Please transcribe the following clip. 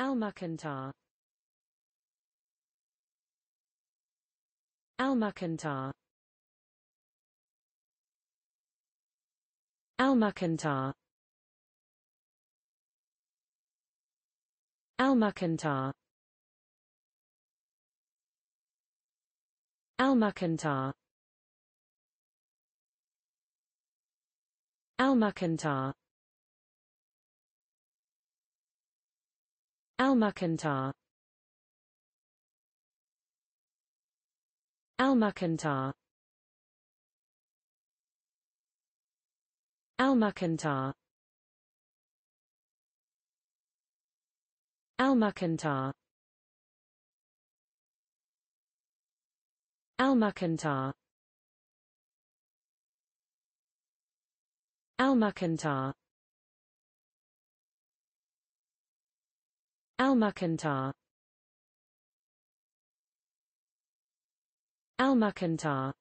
al Almucantar al Almucantar al Almucantar al Almucantar al Almucantar al Almucantar al Almukantar